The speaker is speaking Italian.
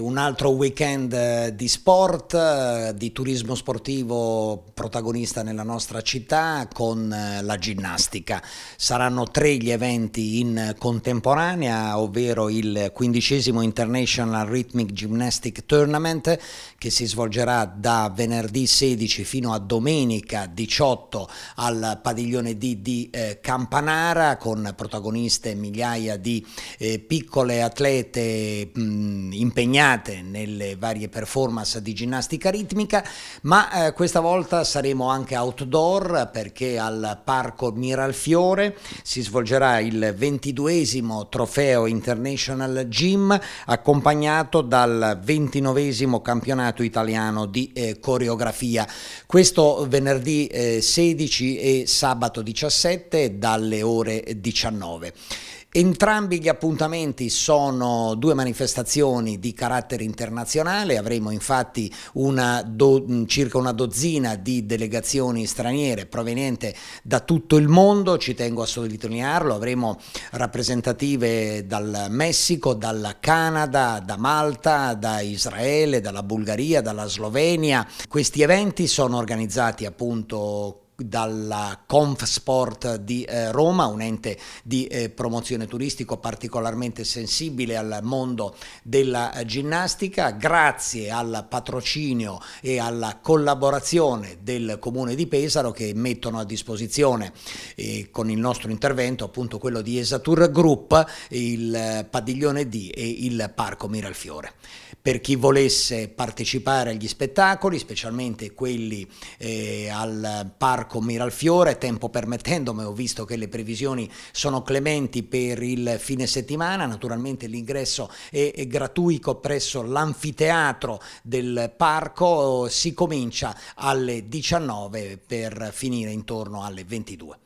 Un altro weekend eh, di sport, eh, di turismo sportivo protagonista nella nostra città con eh, la ginnastica. Saranno tre gli eventi in contemporanea, ovvero il quindicesimo International Rhythmic Gymnastic Tournament che si svolgerà da venerdì 16 fino a domenica 18 al padiglione D di Campanara con protagoniste migliaia di piccole atlete mm, impegnate impegnate nelle varie performance di ginnastica ritmica, ma eh, questa volta saremo anche outdoor perché al Parco Miralfiore si svolgerà il 22 trofeo International Gym accompagnato dal 29 campionato italiano di eh, coreografia. Questo venerdì eh, 16 e sabato 17 dalle ore 19. Entrambi gli appuntamenti sono due manifestazioni di carattere carattere internazionale, avremo infatti una do, mm, circa una dozzina di delegazioni straniere provenienti da tutto il mondo, ci tengo a sottolinearlo, avremo rappresentative dal Messico, dal Canada, da Malta, da Israele, dalla Bulgaria, dalla Slovenia. Questi eventi sono organizzati appunto dalla Confsport di eh, Roma, un ente di eh, promozione turistico particolarmente sensibile al mondo della eh, ginnastica, grazie al patrocinio e alla collaborazione del Comune di Pesaro che mettono a disposizione eh, con il nostro intervento appunto quello di Esatur Group, il eh, padiglione D e il Parco Miralfiore. Per chi volesse partecipare agli spettacoli, specialmente quelli eh, al Parco parco Miralfiore, tempo permettendo, ma ho visto che le previsioni sono clementi per il fine settimana, naturalmente l'ingresso è, è gratuito presso l'anfiteatro del parco, si comincia alle 19 per finire intorno alle 22.